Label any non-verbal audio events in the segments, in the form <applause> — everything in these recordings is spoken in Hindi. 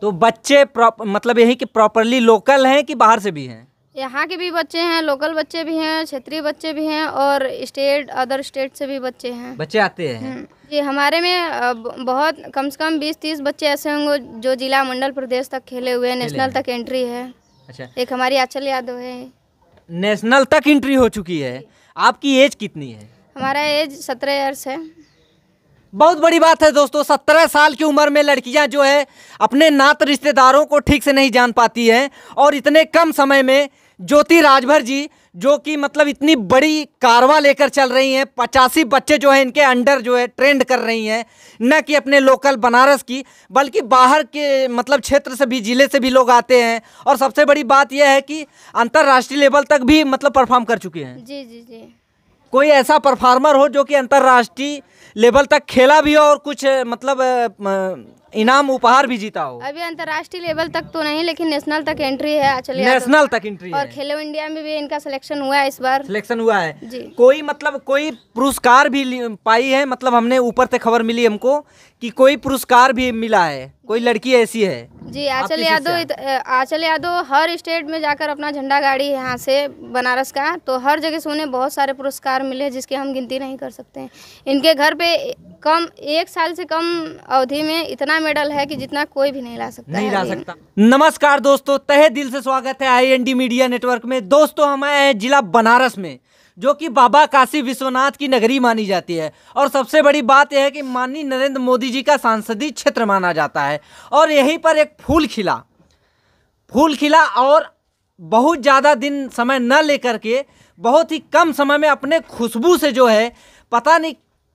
तो बच्चे मतलब यही कि प्रॉपरली लोकल हैं कि बाहर से भी हैं यहाँ के भी बच्चे हैं लोकल बच्चे भी हैं क्षेत्रीय बच्चे भी हैं और स्टेट अदर स्टेट से भी बच्चे हैं बच्चे आते हैं हम्म, जी हमारे में बहुत कम से कम बीस तीस बच्चे ऐसे होंगे जो जिला मंडल प्रदेश तक खेले हुए हैं नेशनल तक एंट्री है अच्छा एक हमारी आचल यादव है नेशनल तक एंट्री हो चुकी है आपकी एज कितनी है हमारा एज सत्रह ईयर्स है बहुत बड़ी बात है दोस्तों सत्रह साल की उम्र में लड़कियां जो है अपने नात रिश्तेदारों को ठीक से नहीं जान पाती हैं और इतने कम समय में ज्योति राजभर जी जो कि मतलब इतनी बड़ी कारवा लेकर चल रही हैं पचासी बच्चे जो हैं इनके अंडर जो है ट्रेंड कर रही हैं न कि अपने लोकल बनारस की बल्कि बाहर के मतलब क्षेत्र से भी ज़िले से भी लोग आते हैं और सबसे बड़ी बात यह है कि अंतर्राष्ट्रीय लेवल तक भी मतलब परफॉर्म कर चुके हैं जी जी जी कोई ऐसा परफार्मर हो जो कि अंतर्राष्ट्रीय लेवल तक खेला भी हो और कुछ मतलब इनाम उपहार भी जीता हो अभी अंतर्राष्ट्रीय लेवल तक तो नहीं लेकिन नेशनल तक एंट्री है चलिए नेशनल तक एंट्री और खेलो इंडिया में भी इनका सिलेक्शन हुआ है इस बार सिलेक्शन हुआ है जी कोई मतलब कोई पुरस्कार भी पाई है मतलब हमने ऊपर से खबर मिली हमको कि कोई पुरस्कार भी मिला है कोई लड़की ऐसी है जी आचल यादव आचल यादव हर स्टेट में जाकर अपना झंडा गाड़ी यहाँ से बनारस का तो हर जगह से उन्हें बहुत सारे पुरस्कार मिले जिसके हम गिनती नहीं कर सकते हैं इनके घर पे कम एक साल से कम अवधि में इतना मेडल है कि जितना कोई भी नहीं ला सकता नहीं ला सकता नमस्कार दोस्तों तहे दिल से स्वागत है आईएनडी मीडिया नेटवर्क में दोस्तों हम आए जिला बनारस में जो कि बाबा काशी विश्वनाथ की नगरी मानी जाती है और सबसे बड़ी बात यह है कि माननीय नरेंद्र मोदी जी का सांसदीय क्षेत्र माना जाता है और यहीं पर एक फूल खिला फूल खिला और बहुत ज़्यादा दिन समय न लेकर के बहुत ही कम समय में अपने खुशबू से जो है पता नहीं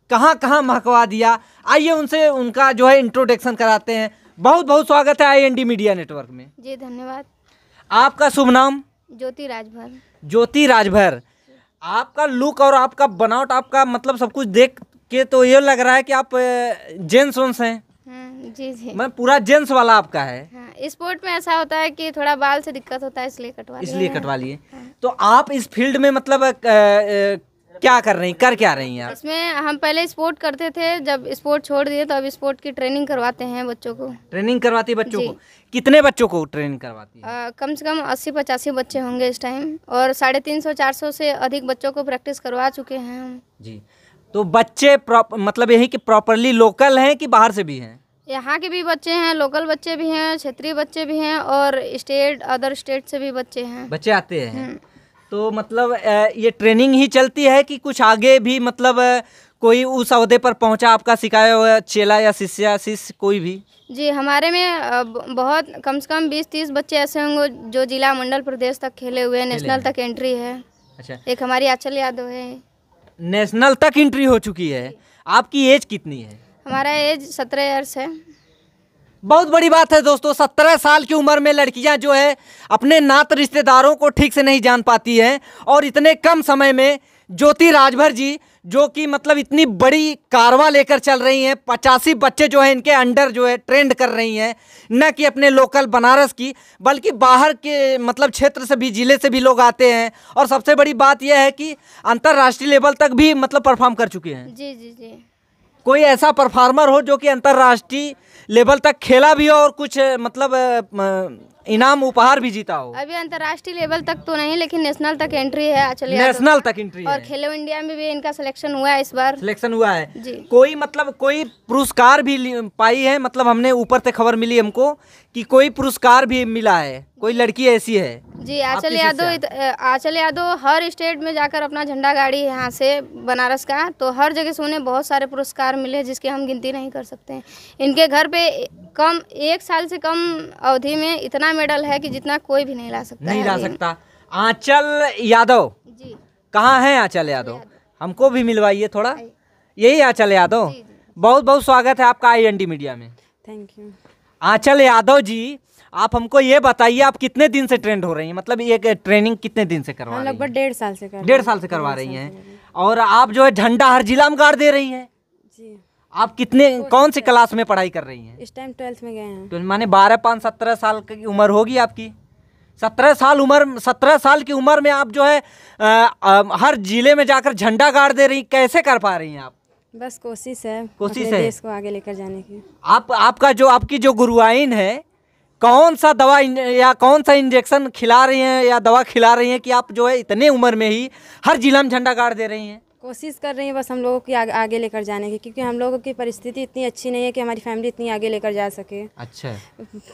कहाँ कहाँ महकवा दिया आइए उनसे उनका जो है इंट्रोडक्शन कराते हैं बहुत बहुत स्वागत है आई मीडिया नेटवर्क में जी धन्यवाद आपका शुभ नाम ज्योति राजभर ज्योति राजभर आपका लुक और आपका बनावट आपका मतलब सब कुछ देख के तो ये लग रहा है कि आप जेंट्स वोन्स हैं हम्म, जी जी मैं पूरा जेंट्स वाला आपका है हाँ, स्पोर्ट में ऐसा होता है कि थोड़ा बाल से दिक्कत होता है इसलिए कटवा इसलिए कटवा लिए हाँ। तो आप इस फील्ड में मतलब आ, आ, क्या कर रही कर क्या रही हैं इसमें हम पहले स्पोर्ट करते थे जब स्पोर्ट छोड़ दिए तो अब स्पोर्ट की ट्रेनिंग करवाते हैं बच्चों को ट्रेनिंग करवाती है बच्चों को कितने बच्चों को ट्रेनिंग करवाती है आ, कम से कम अस्सी पचासी बच्चे होंगे इस टाइम और साढ़े तीन सौ चार सौ से अधिक बच्चों को प्रैक्टिस करवा चुके हैं हम जी तो बच्चे मतलब यही की प्रॉपरली लोकल है की बाहर से भी है यहाँ के भी बच्चे हैं लोकल बच्चे भी हैं क्षेत्रीय बच्चे भी हैं और स्टेट अदर स्टेट से भी बच्चे हैं बच्चे आते हैं हम्म। तो मतलब ये ट्रेनिंग ही चलती है कि कुछ आगे भी मतलब कोई उस अहदे पर पहुंचा आपका सिखाया हुआ चेला या शिष्य शिष्य कोई भी जी हमारे में बहुत कम से कम बीस तीस बच्चे ऐसे होंगे जो जिला मंडल प्रदेश तक खेले हुए हैं नेशनल तक एंट्री है अच्छा एक हमारी आचल यादव है नेशनल तक एंट्री हो चुकी है आपकी एज कितनी है हमारा एज सत्रह ईयर्स है बहुत बड़ी बात है दोस्तों सत्रह साल की उम्र में लड़कियां जो है अपने नात रिश्तेदारों को ठीक से नहीं जान पाती हैं और इतने कम समय में ज्योति राजभर जी जो कि मतलब इतनी बड़ी कारवा लेकर चल रही हैं पचासी बच्चे जो है इनके अंडर जो है ट्रेंड कर रही हैं न कि अपने लोकल बनारस की बल्कि बाहर के मतलब क्षेत्र से भी ज़िले से भी लोग आते हैं और सबसे बड़ी बात यह है कि अंतर्राष्ट्रीय लेवल तक भी मतलब परफॉर्म कर चुके हैं जी जी जी कोई ऐसा परफार्मर हो जो कि अंतर्राष्ट्रीय लेवल तक खेला भी हो और कुछ मतलब इनाम उपहार भी जीता हो अभी अंतर्राष्ट्रीय लेवल तक तो नहीं लेकिन नेशनल तक एंट्री है चलिए तो। नेशनल तक एंट्री और खेलो इंडिया में भी इनका सिलेक्शन हुआ है इस बार सिलेक्शन हुआ है जी कोई मतलब कोई पुरस्कार भी पाई है मतलब हमने ऊपर से खबर मिली हमको कि कोई पुरस्कार भी मिला है कोई लड़की ऐसी है जी आंचल यादव आंचल यादव हर स्टेट में जाकर अपना झंडा गाड़ी यहाँ से बनारस का तो हर जगह से उन्हें बहुत सारे पुरस्कार मिले जिसकी हम गिनती नहीं कर सकते हैं इनके घर पे कम एक साल से कम अवधि में इतना मेडल है कि जितना कोई भी नहीं ला सकता नहीं ला सकता आंचल यादव जी कहाँ हैं आंचल यादव हमको भी मिलवाइए थोड़ा यही आंचल यादव बहुत बहुत स्वागत है आपका आई मीडिया में थैंक यू आंचल यादव जी आप हमको ये बताइए आप कितने दिन से ट्रेंड हो रही हैं मतलब ये ट्रेनिंग कितने दिन से करवा हाँ, रही लगभग डेढ़ साल से डेढ़ साल से करवा रही हैं और आप जो है झंडा हर जिला में गाड़ दे रही हैं जी आप कितने कौन से क्लास में पढ़ाई कर रही हैं इस टाइम ट्वेल्थ में गए हैं तो माने बारह पाँच सत्रह साल की उम्र होगी आपकी सत्रह साल उम्र सत्रह साल की उम्र में आप जो है आ, आ, हर जिले में जाकर झंडा गाड़ दे रही कैसे कर पा रही हैं आप बस कोशिश है कोशिश है देश को आगे लेकर जाने की आप आपका जो आपकी जो गुरुआइन है कौन सा दवा या कौन सा इंजेक्शन खिला रही हैं या दवा खिला रही हैं कि आप जो है इतने उम्र में ही हर जिला में झंडा गाड़ दे रही हैं कोशिश कर रही हैं बस हम लोगों की आग, आगे लेकर जाने की क्योंकि हम लोगों की परिस्थिति इतनी अच्छी नहीं है कि हमारी फैमिली इतनी आगे लेकर जा सके अच्छा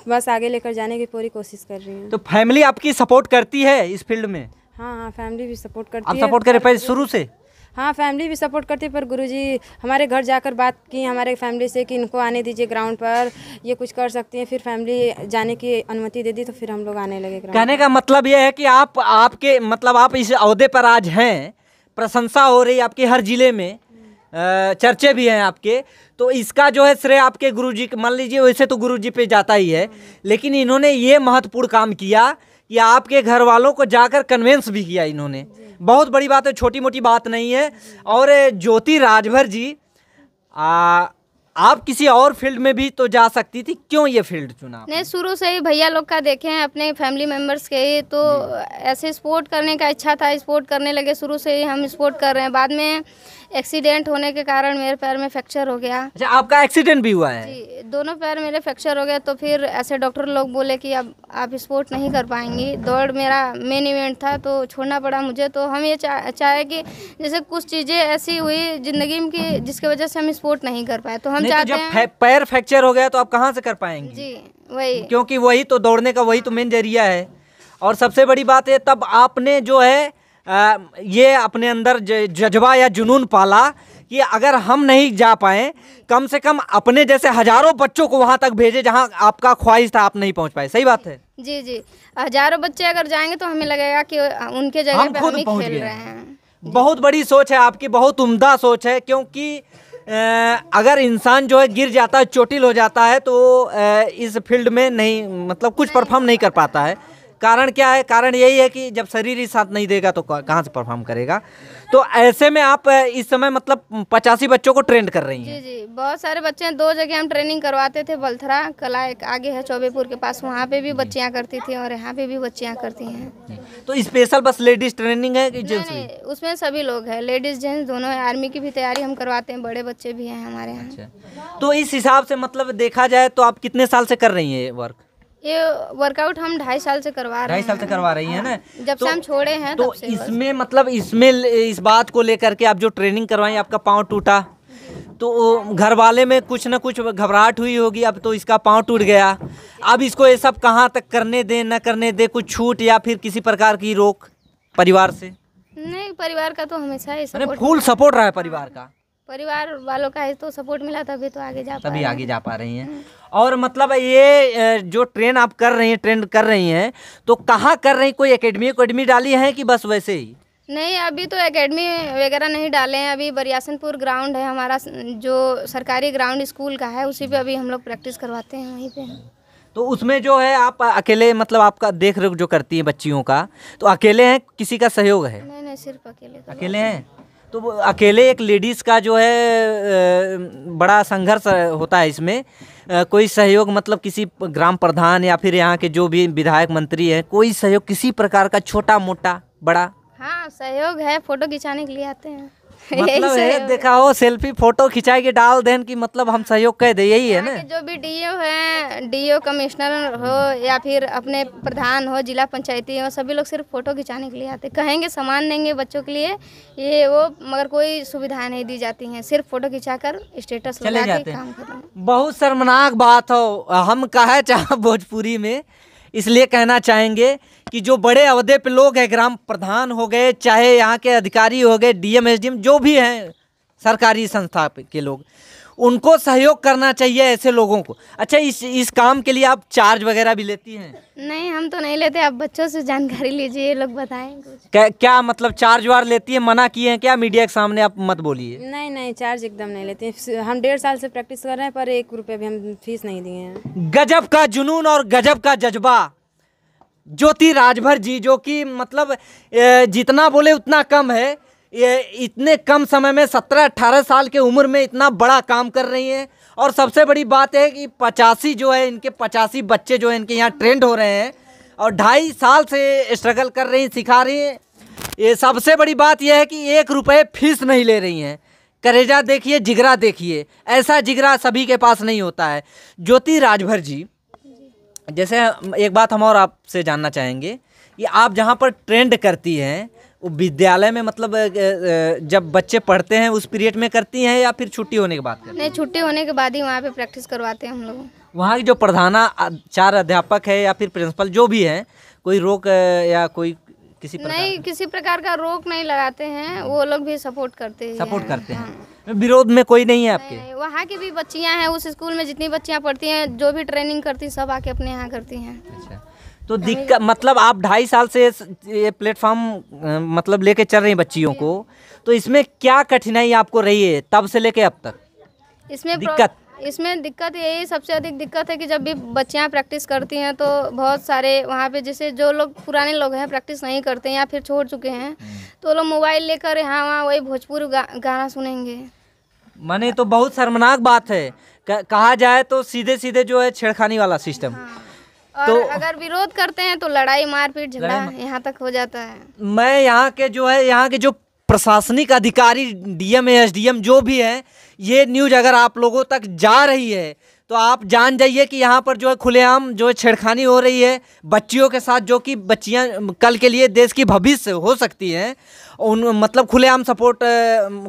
बस आगे लेकर जाने की पूरी कोशिश कर रही है तो फैमिली आपकी सपोर्ट करती है इस फील्ड में हाँ हाँ फैमिली भी सपोर्ट करती आप है सपोर्ट करें पहले शुरू से हाँ फैमिली भी सपोर्ट करती पर गुरुजी हमारे घर जाकर बात की हमारे फैमिली से कि इनको आने दीजिए ग्राउंड पर ये कुछ कर सकती हैं फिर फैमिली जाने की अनुमति दे दी तो फिर हम लोग आने लगे कहने का मतलब ये है कि आप आपके मतलब आप इस अहदे पर आज हैं प्रशंसा हो रही आपके हर ज़िले में चर्चे भी हैं आपके तो इसका जो है श्रेय आपके गुरु जी मान लीजिए वैसे तो गुरु जी पे जाता ही है लेकिन इन्होंने ये महत्वपूर्ण काम किया कि आपके घर वालों को जाकर कन्वेंस भी किया इन्होंने बहुत बड़ी बात है छोटी मोटी बात नहीं है और ज्योति राजभर जी आ, आप किसी और फील्ड में भी तो जा सकती थी क्यों ये फील्ड चुना नहीं शुरू से ही भैया लोग का देखे हैं अपने फैमिली मेम्बर्स के ही तो ऐसे स्पोर्ट करने का इच्छा था स्पोर्ट करने लगे शुरू से ही हम स्पोर्ट कर रहे हैं बाद में एक्सीडेंट होने के कारण मेरे पैर में फ्रैक्चर हो गया अच्छा आपका एक्सीडेंट भी हुआ है जी दोनों पैर मेरे फ्रैक्चर हो गए तो फिर ऐसे डॉक्टर लोग बोले कि अब आप स्पोर्ट नहीं कर पाएंगी दौड़ मेरा मेन इवेंट था तो छोड़ना पड़ा मुझे तो हम ये चा, चाहे कि जैसे कुछ चीज़ें ऐसी हुई ज़िंदगी में जिसकी वजह से हम स्पोर्ट नहीं कर पाए तो हम तो चाहते हैं पैर फ्रैक्चर हो गया तो आप कहाँ से कर पाएंगे जी वही क्योंकि वही तो दौड़ने का वही तो मेन जरिया है और सबसे बड़ी बात है तब आपने जो है ये अपने अंदर जज्बा या जुनून पाला कि अगर हम नहीं जा पाए कम से कम अपने जैसे हजारों बच्चों को वहाँ तक भेजे जहाँ आपका ख्वाहिश था आप नहीं पहुँच पाए सही बात है जी जी हजारों बच्चे अगर जाएंगे तो हमें लगेगा कि उनके जगह हम पे खुद हम खेल रहे हैं बहुत बड़ी सोच है आपकी बहुत उम्दा सोच है क्योंकि अगर इंसान जो है गिर जाता है चोटिल हो जाता है तो इस फील्ड में नहीं मतलब कुछ परफॉर्म नहीं कर पाता है कारण क्या है कारण यही है कि जब शरीर ही साथ नहीं देगा तो कहाँ से परफॉर्म करेगा तो ऐसे में आप इस समय मतलब पचासी बच्चों को ट्रेंड कर रही हैं जी जी बहुत सारे बच्चे हैं दो जगह हम ट्रेनिंग करवाते थे बलथरा कला एक आगे है चौबेपुर के पास वहाँ पे भी बच्चियाँ करती थी और यहाँ पे भी बच्चियाँ करती हैं तो स्पेशल बस लेडीज ट्रेनिंग है कि जेंट्स उसमें सभी लोग हैं लेडीज जेंट्स दोनों आर्मी की भी तैयारी हम करवाते हैं बड़े बच्चे भी हैं हमारे यहाँ अच्छा। तो इस हिसाब से मतलब देखा जाए तो आप कितने साल से कर रही हैं ये वर्क ये वर्कआउट हम ढाई साल से करवा रहे ढाई साल से करवा रही है ना हाँ। जब तो, से हम छोड़े हैं तो इसमें मतलब इसमें इस बात को लेकर के आप जो ट्रेनिंग करवाई आपका पाँव टूटा तो घर वाले में कुछ ना कुछ घबराहट हुई होगी अब तो इसका पाँव टूट गया अब इसको ये सब कहाँ तक करने दे न करने दे कुछ छूट या फिर किसी प्रकार की रोक परिवार से नहीं परिवार का तो हमेशा फुल सपोर्ट रहा है परिवार का परिवार वालों का तो सपोर्ट मिला तभी तो आगे जा तभी आगे जा पा रही हैं हम्म। और मतलब ये जो ट्रेन आप कर रही हैं ट्रेंड कर रही हैं तो कहाँ कर रही कोई एकेडमी एकेडमी डाली है कि बस वैसे ही नहीं अभी तो एकेडमी वगैरह नहीं डाले हैं अभी बरियासनपुर ग्राउंड है हमारा जो सरकारी ग्राउंड स्कूल का है उसी पे अभी हम लोग प्रैक्टिस करवाते हैं वहीं पे तो उसमें जो है आप अकेले मतलब आपका देख रेख जो करती है बच्चियों का तो अकेले हैं किसी का सहयोग है नहीं नहीं सिर्फ अकेले अकेले हैं तो अकेले एक लेडीज़ का जो है बड़ा संघर्ष होता है इसमें कोई सहयोग मतलब किसी ग्राम प्रधान या फिर यहाँ के जो भी विधायक मंत्री हैं कोई सहयोग किसी प्रकार का छोटा मोटा बड़ा हाँ सहयोग है फ़ोटो खिंचाने के लिए आते हैं <laughs> मतलब है दिखाओ सेल्फी फोटो खिंचा के डाल देन की मतलब हम सहयोग कह दे यही है हाँ, ना जो भी डीओ है डीओ कमिश्नर हो या फिर अपने प्रधान हो जिला पंचायती हो सभी लोग सिर्फ फोटो खिंचाने के लिए आते कहेंगे सामान देंगे बच्चों के लिए ये वो मगर कोई सुविधा नहीं दी जाती है सिर्फ फोटो खिंचा कर स्टेटस बहुत शर्मनाक बात हो हम कहे चाहे भोजपुरी में इसलिए कहना चाहेंगे कि जो बड़े अहदे पे लोग हैं ग्राम प्रधान हो गए चाहे यहाँ के अधिकारी हो गए डीएम एसडीएम जो भी हैं सरकारी संस्था के लोग उनको सहयोग करना चाहिए ऐसे लोगों को अच्छा इस इस काम के लिए आप चार्ज वगैरह भी लेती हैं नहीं हम तो नहीं लेते आप बच्चों से जानकारी लीजिए ये लोग बताएं कुछ क्या, क्या मतलब चार्ज वार लेती है मना किए हैं क्या मीडिया के सामने आप मत बोलिए नहीं नहीं चार्ज एकदम नहीं लेते हम डेढ़ साल से प्रैक्टिस कर रहे हैं पर एक रुपये भी हम फीस नहीं दिए हैं गजब का जुनून और गजब का जज्बा ज्योति राजभर जी जो कि मतलब जितना बोले उतना कम है ये इतने कम समय में सत्रह अट्ठारह साल के उम्र में इतना बड़ा काम कर रही हैं और सबसे बड़ी बात है कि पचासी जो है इनके पचासी बच्चे जो है इनके यहाँ ट्रेंड हो रहे हैं और ढाई साल से स्ट्रगल कर रही सिखा रही हैं ये सबसे बड़ी बात यह है कि एक रुपये फीस नहीं ले रही हैं करेजा देखिए जिगरा देखिए ऐसा जिगरा सभी के पास नहीं होता है ज्योति राजभर जी जैसे एक बात हम और आपसे जानना चाहेंगे कि आप जहाँ पर ट्रेंड करती हैं वो विद्यालय में मतलब जब बच्चे पढ़ते हैं उस पीरियड में करती हैं या फिर छुट्टी होने के बाद करती नहीं छुट्टी होने के बाद ही वहाँ पे प्रैक्टिस करवाते हैं हम लोग वहाँ की जो प्रधानाचार अध्यापक है या फिर प्रिंसिपल जो भी है कोई रोक या कोई किसी प्रकार नहीं किसी प्रकार का रोक नहीं लगाते हैं वो लोग भी सपोर्ट करते हैं सपोर्ट करते हैं हाँ। विरोध में कोई नहीं है आपके वहाँ की भी बच्चियाँ हैं उस स्कूल में जितनी बच्चियाँ पढ़ती हैं जो भी ट्रेनिंग करती हैं सब आके अपने यहाँ करती हैं अच्छा तो दिक्कत मतलब आप ढाई साल से ये प्लेटफॉर्म मतलब लेके चल रही बच्चियों को तो इसमें क्या कठिनाई आपको रही है तब से लेके अब तक इसमें दिक्कत इसमें दिक्कत यही सबसे अधिक दिक्कत है कि जब भी बच्चियाँ प्रैक्टिस करती हैं तो बहुत सारे वहाँ पे जैसे जो लोग पुराने लोग हैं प्रैक्टिस नहीं करते हैं या फिर छोड़ चुके हैं हम्म। तो लोग मोबाइल लेकर यहाँ वहाँ वही भोजपुर गा, गाना सुनेंगे माने तो बहुत शर्मनाक बात है कहा जाए तो सीधे सीधे जो है छेड़खानी वाला सिस्टम हाँ। और तो अगर विरोध करते हैं तो लड़ाई मारपीट झगड़ा यहाँ तक हो जाता है मैं यहाँ के जो है यहाँ के जो प्रशासनिक अधिकारी डीएम डी जो भी है ये न्यूज़ अगर आप लोगों तक जा रही है तो आप जान जाइए कि यहाँ पर जो है खुलेआम जो है छेड़खानी हो रही है बच्चियों के साथ जो कि बच्चियाँ कल के लिए देश की भविष्य हो सकती हैं उन मतलब खुलेआम सपोर्ट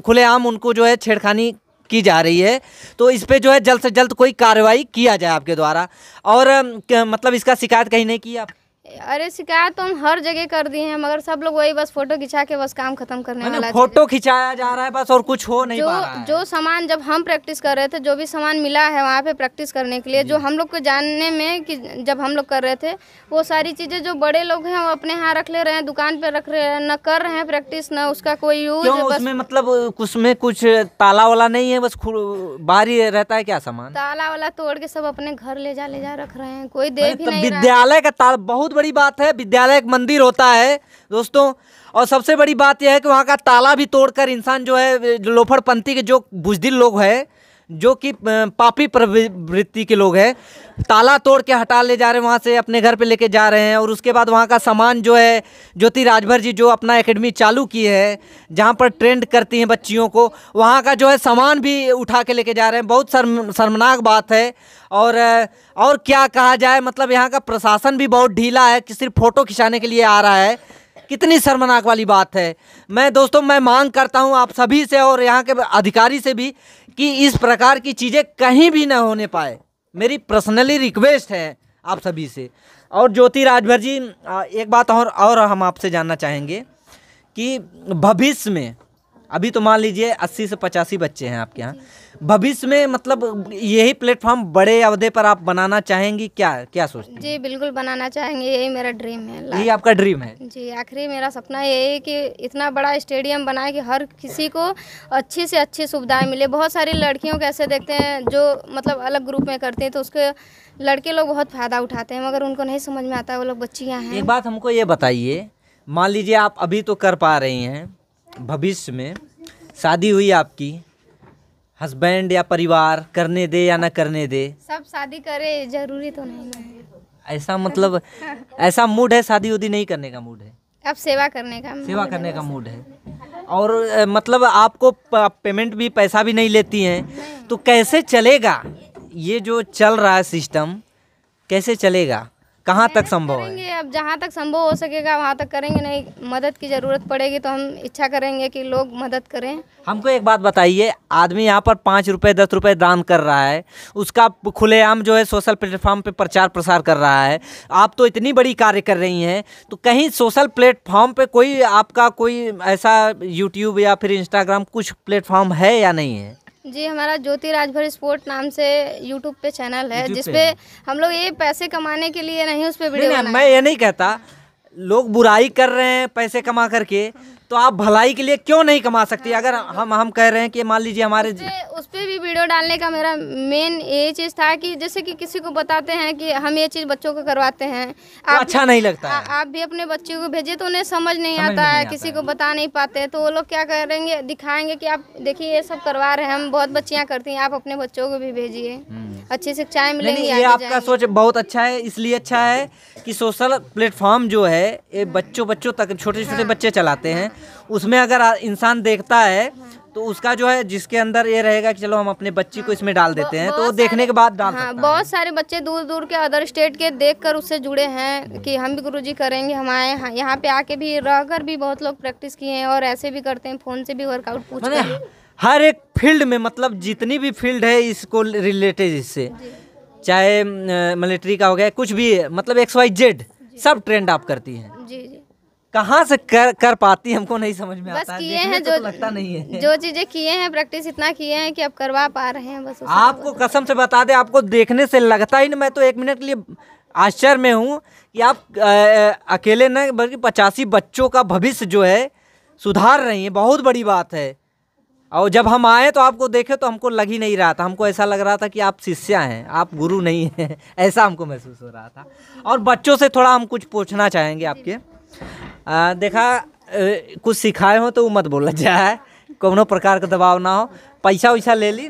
खुलेआम उनको जो है छेड़खानी की जा रही है तो इस पर जो है जल्द से जल्द कोई कार्रवाई किया जाए आपके द्वारा और मतलब इसका शिकायत कहीं नहीं की आप अरे शिकायत तो हम हर जगह कर दिए हैं मगर सब लोग वही बस फोटो खिंचा के बस काम खत्म करने वाला फोटो खिंचाया जा रहा है बस और कुछ हो नहीं जो पा रहा है। जो सामान जब हम प्रैक्टिस कर रहे थे जो भी सामान मिला है वहाँ पे प्रैक्टिस करने के लिए जो हम लोग को जानने में कि जब हम लोग कर रहे थे वो सारी चीजें जो बड़े लोग हैं वो अपने यहाँ रख ले रहे हैं दुकान पे रख रहे हैं न कर रहे हैं प्रैक्टिस न उसका कोई यूज उसमें मतलब उसमें कुछ ताला वाला नहीं है बस बारी रहता है क्या सामान ताला वाला तोड़ के सब अपने घर ले जा ले जा रख रहे हैं कोई दे भी तो नहीं विद्यालय का ताला बहुत बड़ी बात है विद्यालय एक मंदिर होता है दोस्तों और सबसे बड़ी बात यह है कि वहाँ का ताला भी तोड़कर इंसान जो है लोफड़पंथी के जो बुजदिल लोग हैं जो कि पापी प्रवृत्ति के लोग हैं ताला तोड़ के हटा ले जा रहे हैं वहाँ से अपने घर पे लेके जा रहे हैं और उसके बाद वहाँ का सामान जो है ज्योति राजभर जी जो अपना एकेडमी चालू की है जहाँ पर ट्रेंड करती हैं बच्चियों को वहाँ का जो है सामान भी उठा के लेके जा रहे हैं बहुत शर्म शर्मनाक बात है और और क्या कहा जाए मतलब यहाँ का प्रशासन भी बहुत ढीला है कि सिर्फ फ़ोटो खिंचाने के लिए आ रहा है कितनी शर्मनाक वाली बात है मैं दोस्तों मैं मांग करता हूँ आप सभी से और यहाँ के अधिकारी से भी कि इस प्रकार की चीज़ें कहीं भी ना होने पाए मेरी पर्सनली रिक्वेस्ट है आप सभी से और ज्योति राजभर जी एक बात और और हम आपसे जानना चाहेंगे कि भविष्य में अभी तो मान लीजिए अस्सी से पचासी बच्चे हैं आपके यहाँ भविष्य में मतलब यही प्लेटफॉर्म बड़े अवधे पर आप बनाना चाहेंगी क्या क्या सोच जी बिल्कुल बनाना चाहेंगे यही मेरा ड्रीम है यही आपका ड्रीम है जी आखिरी मेरा सपना यही है कि इतना बड़ा स्टेडियम बनाए कि हर किसी को अच्छी से अच्छी सुविधाएं मिले बहुत सारी लड़कियों को ऐसे देखते हैं जो मतलब अलग ग्रुप में करते हैं तो उसके लड़के लोग बहुत फ़ायदा उठाते हैं मगर उनको नहीं समझ में आता वो लोग बच्चियाँ हैं एक बात हमको ये बताइए मान लीजिए आप अभी तो कर पा रही हैं भविष्य में शादी हुई आपकी हस्बैंड या परिवार करने दे या ना करने दे सब शादी करे जरूरी तो नहीं है ऐसा मतलब ऐसा मूड है शादी उदी नहीं करने का मूड है अब सेवा करने का सेवा करने का मूड है और मतलब आपको पेमेंट भी पैसा भी नहीं लेती हैं तो कैसे चलेगा ये जो चल रहा है सिस्टम कैसे चलेगा कहाँ तक संभव है अब जहाँ तक संभव हो सकेगा वहाँ तक करेंगे नहीं मदद की ज़रूरत पड़ेगी तो हम इच्छा करेंगे कि लोग मदद करें हमको एक बात बताइए आदमी यहाँ पर पाँच रुपये दस रुपये दान कर रहा है उसका खुलेआम जो है सोशल प्लेटफॉर्म पे प्रचार प्रसार कर रहा है आप तो इतनी बड़ी कार्य कर रही हैं तो कहीं सोशल प्लेटफॉर्म पर कोई आपका कोई ऐसा यूट्यूब या फिर इंस्टाग्राम कुछ प्लेटफॉर्म है या नहीं है जी हमारा ज्योति राजभर स्पोर्ट नाम से यूट्यूब पे चैनल है जिसपे हम लोग ये पैसे कमाने के लिए नहीं उस पर वीडियो मैं ये नहीं कहता लोग बुराई कर रहे हैं पैसे कमा करके तो आप भलाई के लिए क्यों नहीं कमा सकती अगर हम हम कह रहे हैं कि मान लीजिए हमारे उस पर भी वीडियो डालने का मेरा मेन ये चीज़ था कि जैसे कि किसी को बताते हैं कि हम ये चीज़ बच्चों को करवाते हैं तो आप अच्छा नहीं लगता आ, आप भी अपने बच्चों को भेजे तो उन्हें समझ नहीं समझ आता नहीं है किसी को बता नहीं पाते तो वो लोग क्या करेंगे दिखाएंगे कि आप देखिए ये सब करवा रहे हैं हम बहुत बच्चियाँ करती हैं आप अपने बच्चों को भी भेजिए हम्म। अच्छी शिक्षाएं मिलेंगी ये आपका सोच बहुत अच्छा है इसलिए अच्छा है कि सोशल प्लेटफॉर्म जो है ये बच्चों बच्चों तक छोटे छोटे हाँ। बच्चे चलाते हैं उसमें अगर इंसान देखता है तो उसका जो है जिसके अंदर ये रहेगा कि चलो हम अपने बच्ची हाँ, को इसमें डाल देते हैं तो देखने के बाद डाल हाँ, बहुत सारे बच्चे दूर दूर के अदर स्टेट के देखकर उससे जुड़े हैं कि हम भी गुरुजी करेंगे हमारे यहाँ पे आके भी रहकर भी बहुत लोग प्रैक्टिस किए हैं और ऐसे भी करते हैं फोन से भी वर्कआउट पूछते हर एक फील्ड में मतलब जितनी भी फील्ड है इसको रिलेटेड इससे चाहे मिलिट्री का हो गया कुछ भी मतलब एक्स वाई जेड सब ट्रेंड आप करती हैं जी जी कहाँ से कर कर पाती हमको नहीं समझ में बस आता किए हैं तो जो तो लगता नहीं है जो चीजें किए हैं प्रैक्टिस इतना किए हैं कि अब करवा पा रहे हैं बस आपको कसम से बता दे आपको देखने से लगता ही ना मैं तो एक मिनट के लिए आश्चर्य में हूँ कि आप आ, अकेले न बल्कि पचासी बच्चों का भविष्य जो है सुधार रही है बहुत बड़ी बात है और जब हम आए तो आपको देखे तो हमको लग ही नहीं रहा था हमको ऐसा लग रहा था कि आप शिष्या हैं आप गुरु नहीं हैं <laughs> ऐसा हमको महसूस हो रहा था और बच्चों से थोड़ा हम कुछ पूछना चाहेंगे आपके आ, देखा ए, कुछ सिखाए हो तो वो मत बोला जाए कोनो प्रकार का दबाव ना हो पैसा वैसा ले ली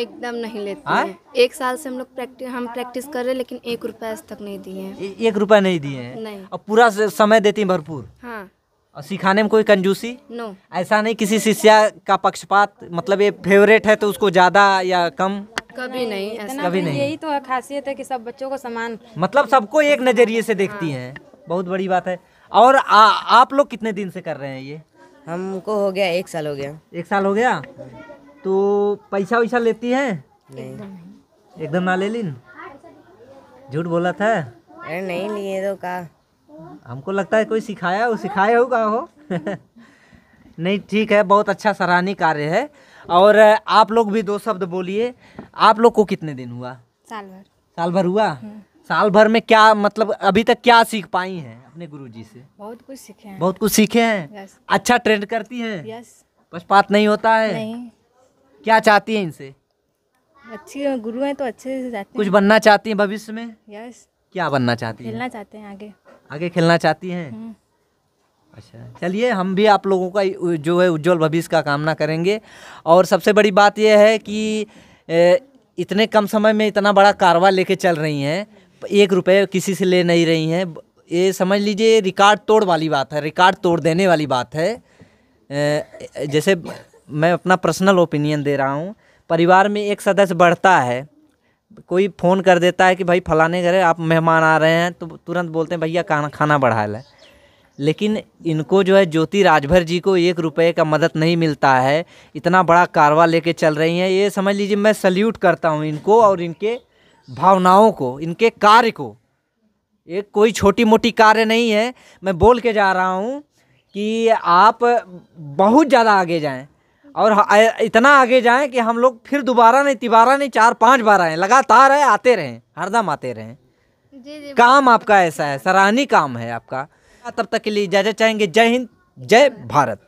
एकदम नहीं लेते हाँ? हैं एक साल से हम लोग प्रैक्टिस हम प्रैक्टिस कर रहे हैं लेकिन एक रुपया आज तक नहीं दिए हैं एक रुपया नहीं दिए हैं नहीं और पूरा समय देती हैं भरपूर हाँ और सिखाने में कोई कंजूसी नो ऐसा नहीं किसी शिष्या का पक्षपात मतलब ये फेवरेट है तो उसको ज़्यादा या कम कभी नहीं ऐसा कभी तो नहीं यही तो खासियत है की सब बच्चों को समान मतलब सबको एक नज़रिए से देखती हाँ। है बहुत बड़ी बात है और आ, आप लोग कितने दिन से कर रहे हैं ये हमको हो गया एक साल हो गया एक साल हो गया तो पैसा वैसा लेती है एकदम ना ले लीन झूठ बोला था अरे नहीं लिए तो का हमको लगता है कोई सिखाया हो सिखाया होगा हो <laughs> नहीं ठीक है बहुत अच्छा सराहनीय कार्य है और आप लोग भी दो शब्द बोलिए आप लोग को कितने दिन हुआ साल भर साल भर हुआ हम्म। साल भर में क्या मतलब अभी तक क्या सीख पाई हैं अपने गुरुजी से बहुत कुछ सीखे हैं बहुत कुछ सीखे हैं yes. अच्छा ट्रेंड करती हैं yes. पक्षपात नहीं होता है नहीं क्या चाहती हैं इनसे अच्छी गुरु हैं तो अच्छे से चाहती कुछ बनना चाहती हैं भविष्य में यस yes. क्या बनना चाहती हैं खेलना चाहते हैं आगे आगे खेलना चाहती हैं हम्म। अच्छा चलिए हम भी आप लोगों का जो है उज्जवल भविष्य का कामना करेंगे और सबसे बड़ी बात यह है कि इतने कम समय में इतना बड़ा कारवा लेके चल रही हैं एक रुपये किसी से ले नहीं रही हैं ये समझ लीजिए रिकॉर्ड तोड़ वाली बात है रिकॉर्ड तोड़ देने वाली बात है जैसे मैं अपना पर्सनल ओपिनियन दे रहा हूँ परिवार में एक सदस्य बढ़ता है कोई फ़ोन कर देता है कि भाई फलाने घर आप मेहमान आ रहे हैं तो तुरंत बोलते हैं भैया खाना खाना बढ़ा लें लेकिन इनको जो है ज्योति राजभर जी को एक रुपये का मदद नहीं मिलता है इतना बड़ा कारवा लेके चल रही हैं ये समझ लीजिए मैं सल्यूट करता हूँ इनको और इनके भावनाओं को इनके कार्य को ये कोई छोटी मोटी कार्य नहीं है मैं बोल के जा रहा हूँ कि आप बहुत ज़्यादा आगे जाएं और इतना आगे जाएं कि हम लोग फिर दोबारा नहीं तिबारा नहीं चार पांच बार आए लगातार है आते रहें हरदम आते रहें जी जी काम आपका ऐसा है सराहनीय काम है आपका तब तक के लिए इजाज़त चाहेंगे जय हिंद जय भारत